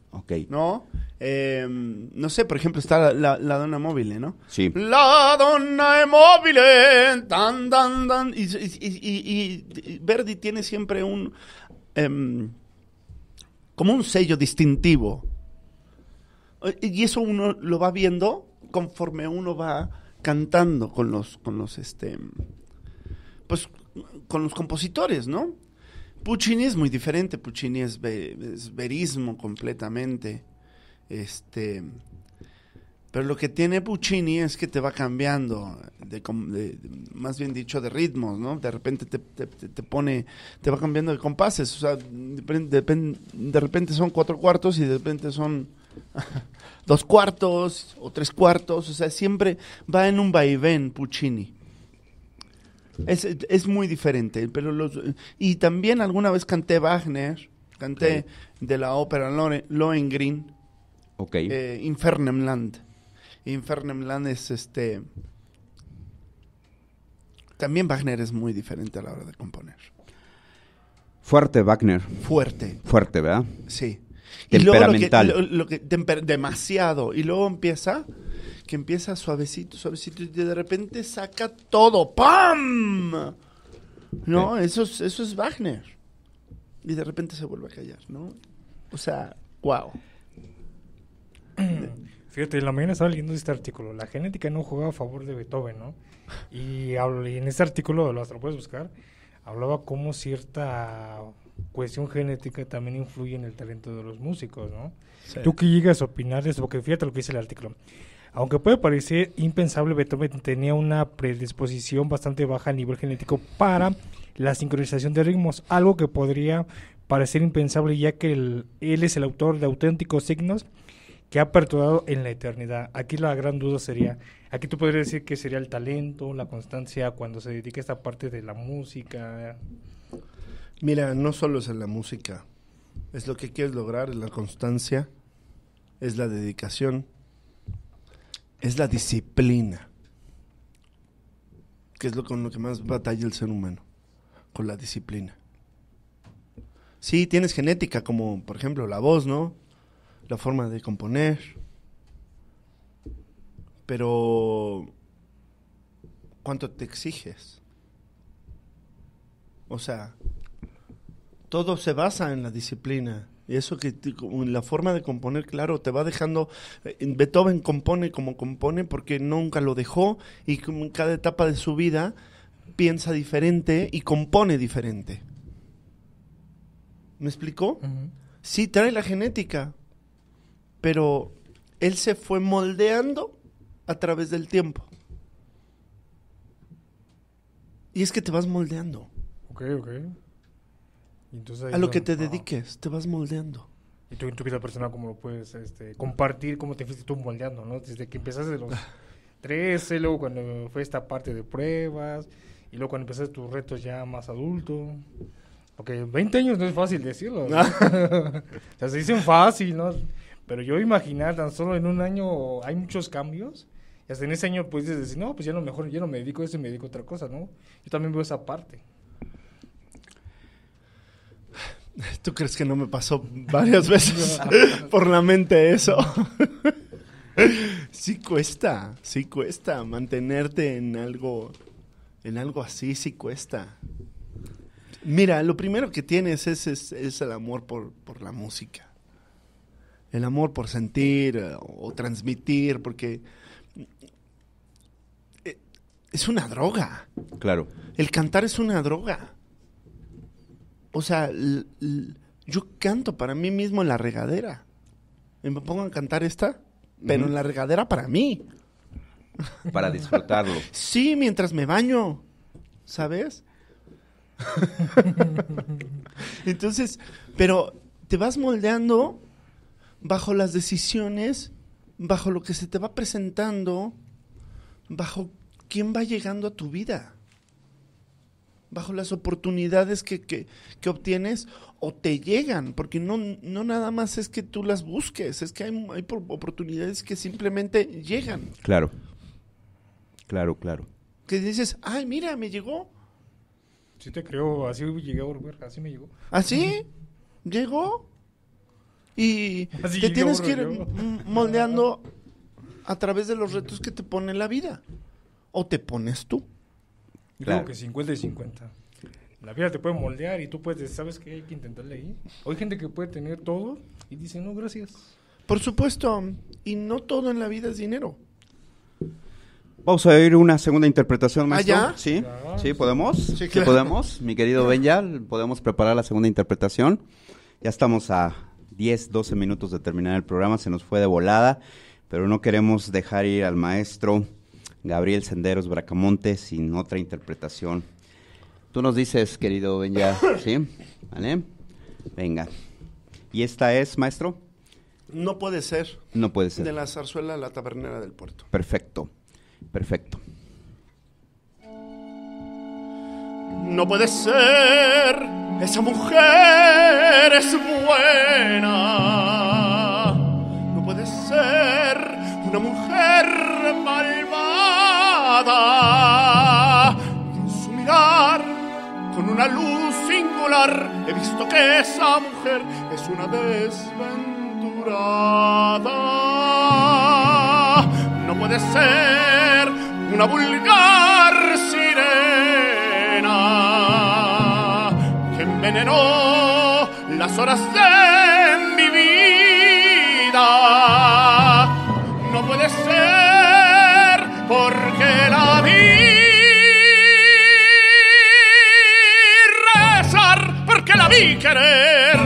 ¿No? Em, no sé, por ejemplo, está la, la dona móvil, ¿no? Sí. La dona móvil, tan, tan, tan. Y, Verdi tiene siempre un. Em, como un sello distintivo. Y eso uno lo va viendo conforme uno va cantando con los, con los, este, pues, con los compositores, ¿no? Puccini es muy diferente, Puccini es, verismo completamente. Este, pero lo que tiene Puccini es que te va cambiando, más bien dicho, de ritmos, ¿no? De repente te, te, pone, te va cambiando de compases, o sea, de, de repente son cuatro cuartos y de repente son <laughs> dos cuartos o tres cuartos, o sea, siempre va en un vaivén Puccini. Es, muy diferente. Pero los, y también alguna vez canté Wagner, canté de la ópera Lohengrin. Ok. Eh, Land. Infernem Land es este. También Wagner es muy diferente a la hora de componer. Fuerte Wagner. Fuerte. Fuerte, ¿verdad? Sí. Temperamental. lo que, demasiado. Y luego empieza que empieza suavecito, suavecito y de repente saca todo. ¡Pam! No, eso es, eso es Wagner. Y de repente se vuelve a callar, ¿no? O sea, wow. <clears throat> Fíjate, en la mañana estaba leyendo este artículo. La genética no jugaba a favor de Beethoven, ¿no? Y, hablo, y en ese artículo, lo, hasta puedes buscar, hablaba cómo cierta cuestión genética también influye en el talento de los músicos, ¿no? Tú que llegas a opinar de eso, porque fíjate lo que dice el artículo. Aunque puede parecer impensable, Beethoven tenía una predisposición bastante baja a nivel genético para la sincronización de ritmos, algo que podría parecer impensable ya que él es el autor de auténticos signos que ha perturbado en la eternidad. Aquí la gran duda sería, aquí tú podrías decir que sería el talento, la constancia cuando se dedica a esta parte de la música. Mira, no solo es en la música, es lo que quieres lograr, es la constancia, es la dedicación, es la disciplina. Que es lo con lo que más batalla el ser humano, con la disciplina. Sí, tienes genética, como por ejemplo la voz, ¿no? La forma de componer. Pero, ¿cuánto te exiges? O sea, todo se basa en la disciplina. Y eso que la forma de componer, claro, te va dejando. Eh, Beethoven compone como compone porque nunca lo dejó y en cada etapa de su vida piensa diferente y compone diferente. ¿Me explicó? Sí, trae la genética, pero él se fue moldeando a través del tiempo. Y es que te vas moldeando. Ok, ok a lo que te dediques, te vas moldeando. Y tú en tu vida personal, ¿cómo lo puedes este, compartir? ¿Cómo te fuiste tú moldeando? ¿no? Desde que empezaste los 13, ah. luego cuando fue esta parte de pruebas, y luego cuando empezaste tus retos ya más adulto. Porque 20 años no es fácil decirlo. Ah. <laughs> o sea, se dicen fácil, ¿no? Pero yo imaginar tan solo en un año hay muchos cambios. Y hasta en ese año puedes decir, no, pues ya lo mejor, ya no me dedico a eso me dedico a otra cosa, ¿no? Yo también veo esa parte. <laughs> ¿Tú crees que no me pasó varias veces <laughs> por la mente eso? <laughs> sí cuesta, sí cuesta mantenerte en algo en algo así sí cuesta. Mira, lo primero que tienes es, el amor por, la música. El amor por sentir eh, o transmitir, porque eh, es una droga. Claro. El cantar es una droga o sea, yo canto para mí mismo en la regadera. me pongo a cantar esta, pero en la regadera para mí. Para disfrutarlo. <laughs> sí, mientras me baño, ¿sabes? <laughs> Entonces, pero te vas moldeando bajo las decisiones, bajo lo que se te va presentando, bajo quién va llegando a tu vida bajo las oportunidades que, obtienes o te llegan, porque no, no nada más es que tú las busques, es que hay, oportunidades que simplemente llegan. Claro, claro, claro. Que dices, ay, mira, me llegó. si te creo, así llegué a así me llegó. ¿Así? ¿Ah, ¿Llegó? Y te tienes que ir moldeando a través de los retos que te pone la vida. O te pones tú claro. que 50 y 50. La vida te puede moldear y tú puedes, ¿sabes qué? Hay que intentarle ahí. Hay gente que puede tener todo y dice, no, gracias. Por supuesto, y no todo en la vida es dinero. Vamos a oír una segunda interpretación, ¿Ah, maestro. ¿Ah, Sí, sí podemos sí claro podemos? Mi querido Benjal, podemos preparar la segunda interpretación. Ya estamos a 10, 12 minutos de terminar el programa, se nos fue de volada, pero no queremos dejar ir al maestro Gabriel Senderos Bracamonte sin otra interpretación. Tú nos dices, querido Benja, <coughs> ¿sí? ¿Vale? Venga. ¿Y esta es, maestro? No puede ser. No puede ser. De la zarzuela a la tabernera del puerto. Perfecto, perfecto. No puede ser, esa mujer es buena. No puede ser, una mujer malvada. Y en su mirar, con una luz singular, he visto que esa mujer es una desventurada. No puede ser una vulgar sirena que envenenó las horas de mi vida porque la vi rezar, porque la vi querer,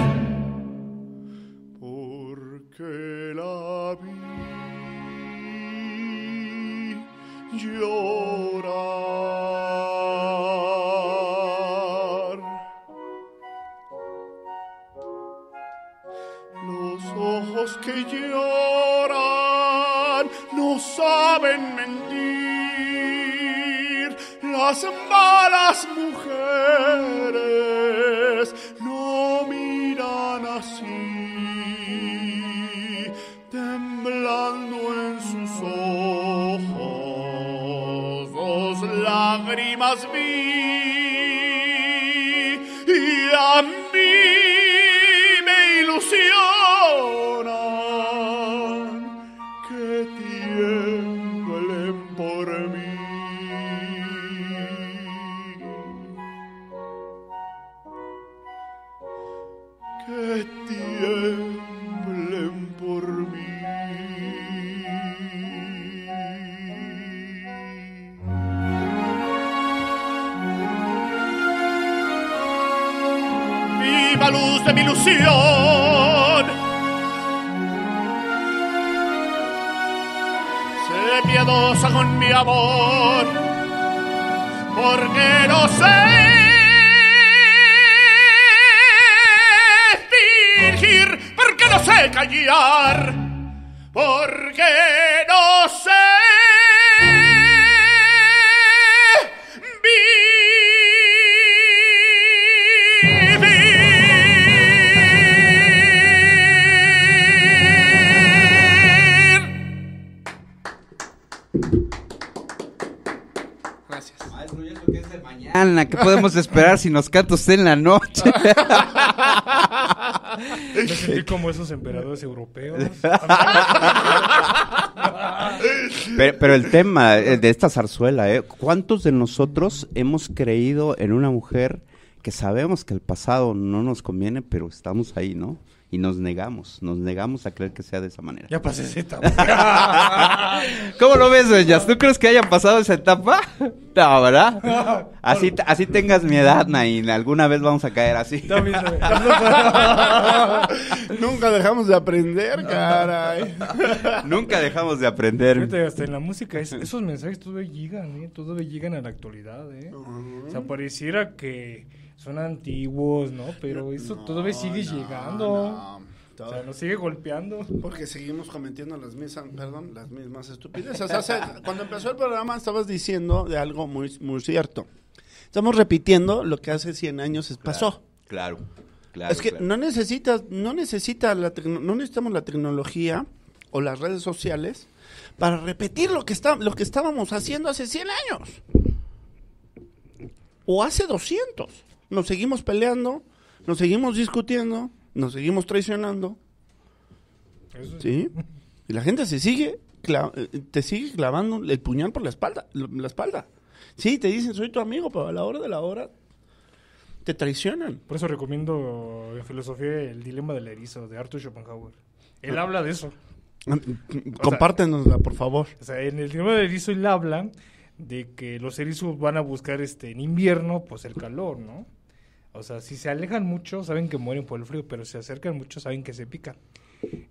porque la vi llorar. Los ojos que lloran no saben mentir las malas mujeres no miran así, temblando en sus ojos dos lágrimas mías. amor, porque no sé fingir, porque no sé callar, porque Ana, ¿qué podemos esperar si nos canta usted en la noche? <laughs> Me sentí como esos emperadores europeos. pero, el tema de esta zarzuela, ¿eh? ¿cuántos de nosotros hemos creído en una mujer que sabemos que el pasado no nos conviene, pero estamos ahí, ¿no? y nos negamos, nos negamos a creer que sea de esa manera. Ya pasé esa etapa. <laughs> ¿Cómo lo ves, ellas ¿Tú crees que hayan pasado esa etapa? No, ¿verdad? Así, así tengas mi edad, Nain, alguna vez vamos a caer así. <laughs> Nunca dejamos de aprender, caray. Nunca dejamos de aprender. Hasta en la música, esos mensajes todavía llegan, ¿eh? Todavía llegan a la actualidad, ¿eh? O sea, pareciera que son antiguos, ¿no? Pero eso todavía sigue llegando. O sea, nos sigue golpeando. Porque seguimos cometiendo las mismas, perdón, las mismas estupideces. cuando empezó el programa estabas diciendo de algo muy, muy cierto. Estamos repitiendo lo que hace 100 años pasó. Claro, claro. es que no necesitas, no necesita la no necesitamos la tecnología o las redes sociales para repetir lo que, está, lo que estábamos haciendo hace 100 años. O hace 200 nos seguimos peleando, nos seguimos discutiendo, nos seguimos traicionando. ¿Sí? Y la gente se sigue, eh, te sigue clavando el puñal por la espalda, la espalda. Sí, te dicen, soy tu amigo, pero a la hora de la hora te traicionan. Por eso recomiendo la filosofía el dilema del erizo de Arthur Schopenhauer. Él habla de eso. Ah, mm, compártenosla, por favor. O sea, en el dilema del erizo él habla de que los erizos van a buscar este en invierno pues el calor, ¿no? O sea, si se alejan mucho, saben que mueren por el frío, pero si se acercan mucho, saben que se pican.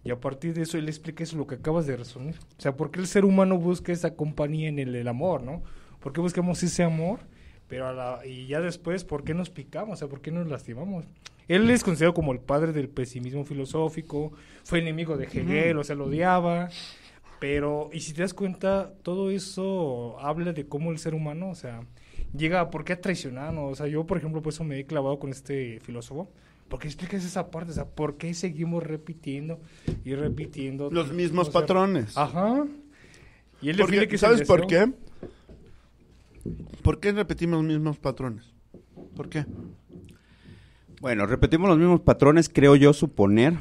Y a partir de eso, él explica eso lo que acabas de resumir. O sea, ¿por qué el ser humano busca esa compañía en el, amor, no? ¿Por qué buscamos ese amor? Pero y ya después, ¿por qué nos picamos? O sea, ¿por qué nos lastimamos? Él es considerado como el padre del pesimismo filosófico, fue enemigo de Hegel, o sea, lo odiaba. Pero, y si te das cuenta, todo eso habla de cómo el ser humano, o sea, llega, ¿por qué traicionarnos? O sea, yo, por ejemplo, por eso me he clavado con este filósofo. Porque explicas esa parte, o sea, ¿por qué seguimos repitiendo y repitiendo? Los mismos patrones. Ajá. Y él dice que ¿Sabes por qué? ¿Por qué repetimos los mismos patrones? ¿Por qué? Bueno, repetimos los mismos patrones, creo yo suponer,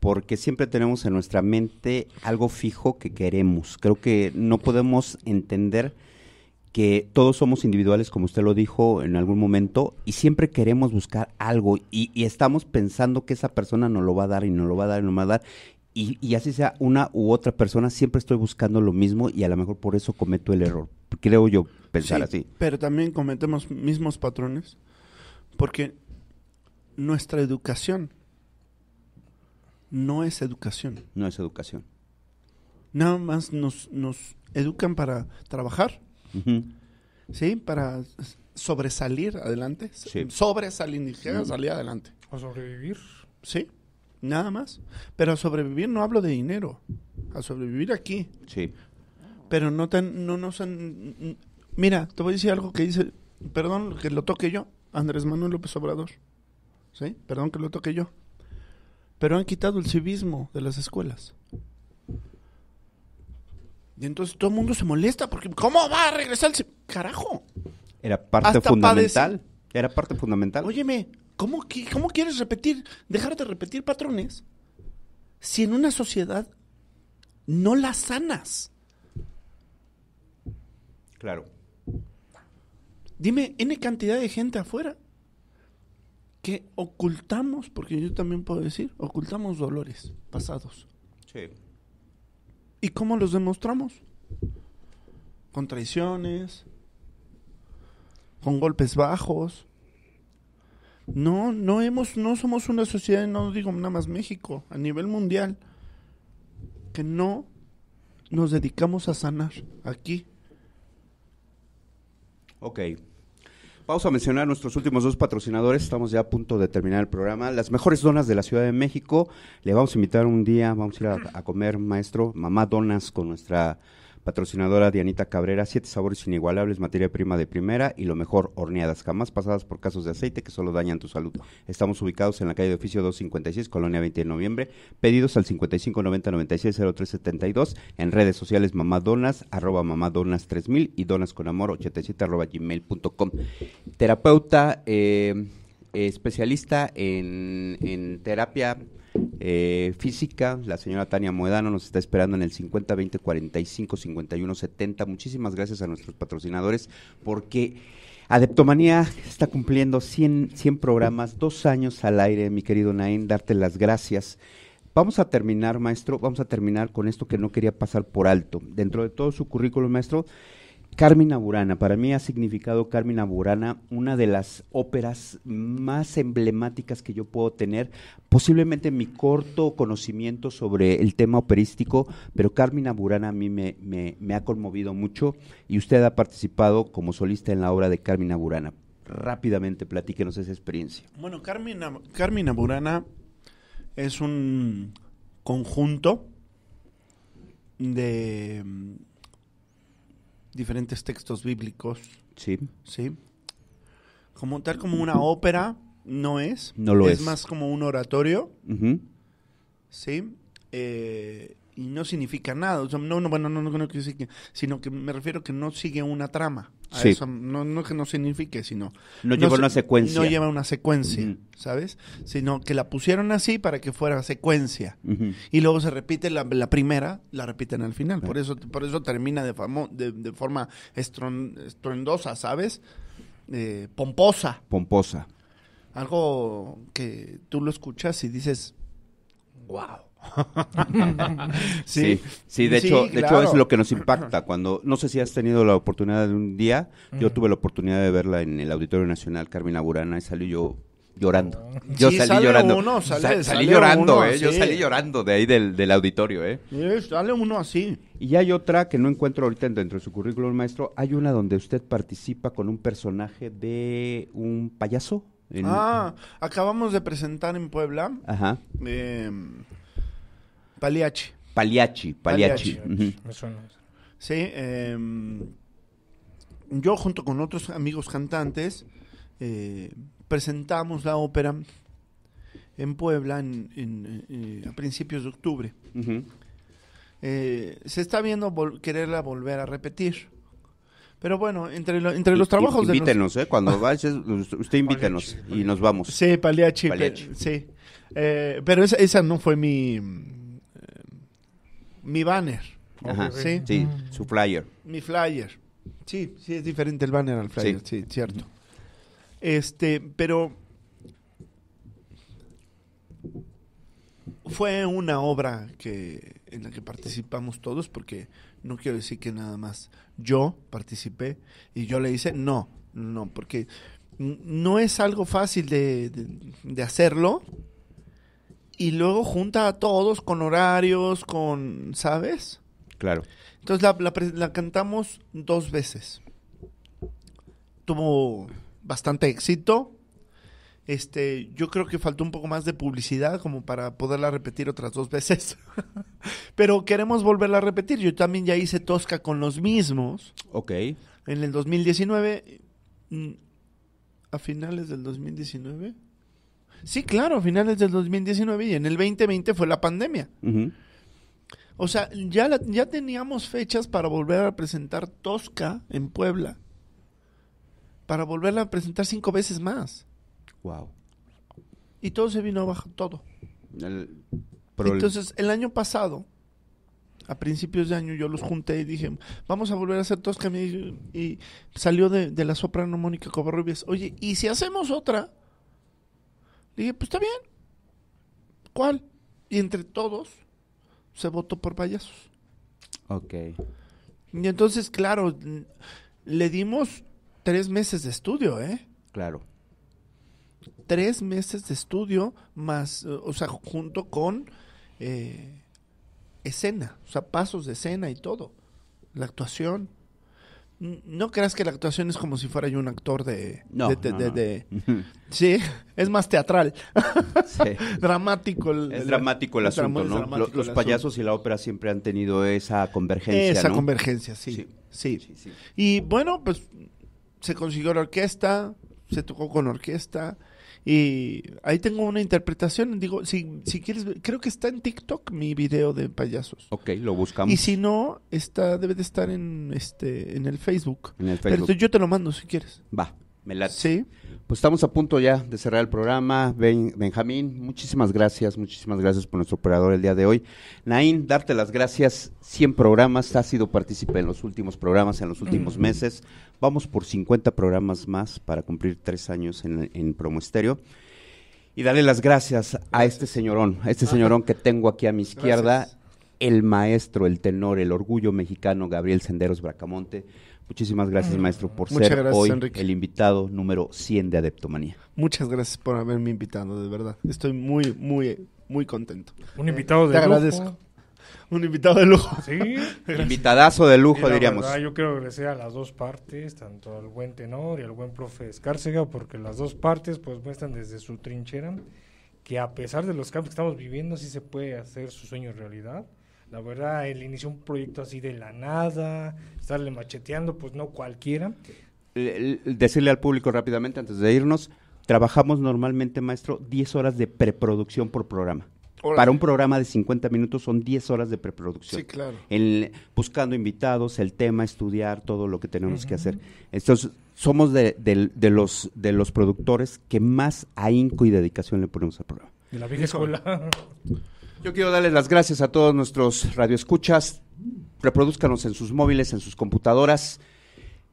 porque siempre tenemos en nuestra mente algo fijo que queremos. Creo que no podemos entender que todos somos individuales, como usted lo dijo en algún momento, y siempre queremos buscar algo y, estamos pensando que esa persona nos lo va a dar y nos lo va a dar y nos va a dar. Y, así sea una u otra persona, siempre estoy buscando lo mismo y a lo mejor por eso cometo el error. Creo yo pensar así. Pero también cometemos mismos patrones porque nuestra educación no es educación. No es educación. Nada más nos educan para trabajar ¿Sí? Para sobresalir adelante. Sobresalir, ni salir adelante. a sobrevivir. Sí, nada más. Pero a sobrevivir no hablo de dinero. A sobrevivir aquí. Sí. Pero no tan, no nos han... Mira, te voy a decir algo que dice, perdón que lo toque yo, Andrés Manuel López Obrador. ¿Sí? Perdón que lo toque yo. Pero han quitado el civismo de las escuelas. Y entonces todo el mundo se molesta porque ¿cómo va a regresar el carajo? Era parte fundamental. Era parte fundamental. Óyeme, ¿cómo, qué ¿cómo quieres repetir, dejar de repetir patrones si en una sociedad no la sanas? Claro. Dime, N cantidad de gente afuera que ocultamos, porque yo también puedo decir, ocultamos dolores pasados. Sí. ¿Y cómo los demostramos? Con traiciones, con golpes bajos. No, no hemos, no somos una sociedad, no digo nada más México, a nivel mundial, que no nos dedicamos a sanar aquí. Ok, Vamos a mencionar nuestros últimos dos patrocinadores. Estamos ya a punto de terminar el programa. Las mejores donas de la Ciudad de México. Le vamos a invitar un día, vamos a ir a comer, maestro, mamá donas con nuestra Patrocinadora Dianita Cabrera, siete sabores inigualables, materia prima de primera y lo mejor, horneadas, jamás pasadas por casos de aceite que solo dañan tu salud. Estamos ubicados en la calle de oficio 256, Colonia 20 de Noviembre. Pedidos al 5590960372, en redes sociales mamadonas, arroba mamadonas3000 y donas con amor 87 arroba gmail.com. Terapeuta, eh, especialista en, en terapia eh, física. La señora Tania Moedano nos está esperando en el 50 20 45 51 70. Muchísimas gracias a nuestros patrocinadores porque Adeptomanía está cumpliendo 100, programas, dos años al aire, mi querido Naín, darte las gracias. Vamos a terminar, maestro, vamos a terminar con esto que no quería pasar por alto. Dentro de todo su currículum, maestro, Carmina Burana, para mí ha significado Carmina Burana una de las óperas más emblemáticas que yo puedo tener, posiblemente mi corto conocimiento sobre el tema operístico, pero Carmina Burana a mí me, ha conmovido mucho y usted ha participado como solista en la obra de Carmina Burana. Rápidamente platíquenos esa experiencia. Bueno, Carmina, Carmina Burana es un conjunto de diferentes textos bíblicos. Sí. Sí. Como tal como una ópera, no es. No lo es. Es más como un oratorio. Sí. Eh, y no significa nada. no, no, bueno, no, no, no, sino que me refiero que no sigue una trama. A sí. no, no que no signifique, sino... No, lleva una secuencia. No lleva una secuencia, ¿sabes? Sino que la pusieron así para que fuera secuencia. Y luego se repite la, primera, la repiten al final. Por eso por eso termina de, famo, de, forma estruendosa, ¿sabes? Eh, pomposa. Pomposa. Algo que tú lo escuchas y dices, wow <laughs> sí, sí, de hecho, de hecho es lo que nos impacta cuando no sé si has tenido la oportunidad de un día, yo tuve la oportunidad de verla en el Auditorio Nacional Carmina Burana y salí yo llorando. Mm. Yo salí llorando. salí llorando, eh, yo salí llorando de ahí del, auditorio, eh. sale uno así. Y hay otra que no encuentro ahorita dentro de su currículum maestro, hay una donde usted participa con un personaje de un payaso. Ah, acabamos de presentar en Puebla. Ajá. Em, Paliachi. Paliachi, Paliachi. Sí, em, yo junto con otros amigos cantantes eh, presentamos la ópera en Puebla en, eh, a principios de octubre. Eh, se está viendo quererla volver a repetir. Pero bueno, entre, entre los trabajos... de ¿eh? Cuando <laughs> vayas, usted invítenos y nos vamos. Sí, Paliachi. Sí. pero esa, no fue mi mi banner. ¿sí? su flyer. Mi flyer. Sí, sí, es diferente el banner al flyer, sí, cierto. Este, pero fue una obra que en la que participamos todos porque no quiero decir que nada más yo participé y yo le hice no no porque no es algo fácil de, de hacerlo y luego junta a todos con horarios, con, ¿sabes? Claro. Entonces la, cantamos dos veces. Tuvo bastante éxito. Este, yo creo que faltó un poco más de publicidad como para poderla repetir otras dos veces. <laughs> Pero queremos volverla a repetir. Yo también ya hice Tosca con los mismos. Ok. En el 2019, mm, a finales del 2019. Sí, claro, finales del 2019 y en el 2020 fue la pandemia. O sea, ya, ya teníamos fechas para volver a presentar Tosca en Puebla. Para volverla a presentar cinco veces más. Wow. Y todo se vino abajo, todo. Entonces, el año pasado, a principios de año, yo los junté y dije, vamos a volver a hacer Tosca. Y, salió de, la soprano Mónica Covarrubias. Oye, ¿y si hacemos otra? dije, pues está bien. ¿Cuál? Y entre todos se votó por payasos. Ok. Y entonces, claro, le dimos tres meses de estudio, ¿eh? Claro. Tres meses de estudio más, o sea, junto con eh, escena, o sea, pasos de escena y todo, la actuación. No creas que la actuación es como si fuera yo un actor de... No, <laughs> sí, es más teatral. Sí. <laughs> dramático. El, es dramático el, asunto, ¿no? los, payasos y la ópera siempre han tenido esa convergencia, Esa convergencia, sí. sí. Y bueno, pues se consiguió la orquesta, se tocó con orquesta. Y ahí tengo una interpretación. Digo, si, si quieres, creo que está en TikTok mi video de payasos. Ok, lo buscamos. Y si no, está, debe de estar en, este, en el Facebook. Pero yo te lo mando si quieres. Va. Sí. Pues estamos a punto ya de cerrar el programa. Benjamín, muchísimas gracias, muchísimas gracias por nuestro operador el día de hoy. Naín, darte las gracias. 100 programas, has sido partícipe en los últimos programas, en los últimos meses. Vamos por 50 programas más para cumplir tres años en, en Y darle las gracias a este señorón, a este señorón que tengo aquí a mi izquierda, el maestro, el tenor, el orgullo mexicano, Gabriel Senderos Bracamonte Muchísimas gracias, mm. maestro, por ser hoy el invitado número 100 de Adeptomanía. Muchas gracias por haberme invitado, de verdad. Estoy muy, muy, muy contento. Un invitado de Te agradezco. Un invitado de lujo. Sí. <laughs> Invitadazo de lujo, diríamos. yo quiero agradecer a las dos partes, tanto al buen tenor y al buen profe Escárcega, porque las dos partes pues muestran desde su trinchera que a pesar de los cambios que estamos viviendo, sí se puede hacer su sueño realidad la verdad, él inició un proyecto así de la nada, estarle macheteando, pues no cualquiera. decirle al público rápidamente antes de irnos, trabajamos normalmente, maestro, 10 horas de preproducción por programa. Para un programa de 50 minutos son 10 horas de preproducción. Sí, claro. buscando invitados, el tema, estudiar, todo lo que tenemos que hacer. Entonces, somos de, los, de los productores que más ahínco y dedicación le ponemos al programa. De la vieja escuela. <laughs> Yo quiero darles las gracias a todos nuestros radioescuchas. Reproduzcanos en sus móviles, en sus computadoras.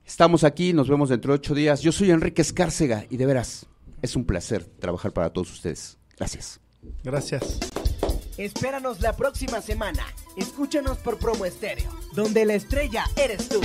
Estamos aquí, nos vemos dentro de ocho días. Yo soy Enrique Escárcega y de veras es un placer trabajar para todos ustedes. Gracias. Gracias. Espéranos la próxima semana. Escúchanos por Promo Estéreo, donde la estrella eres tú.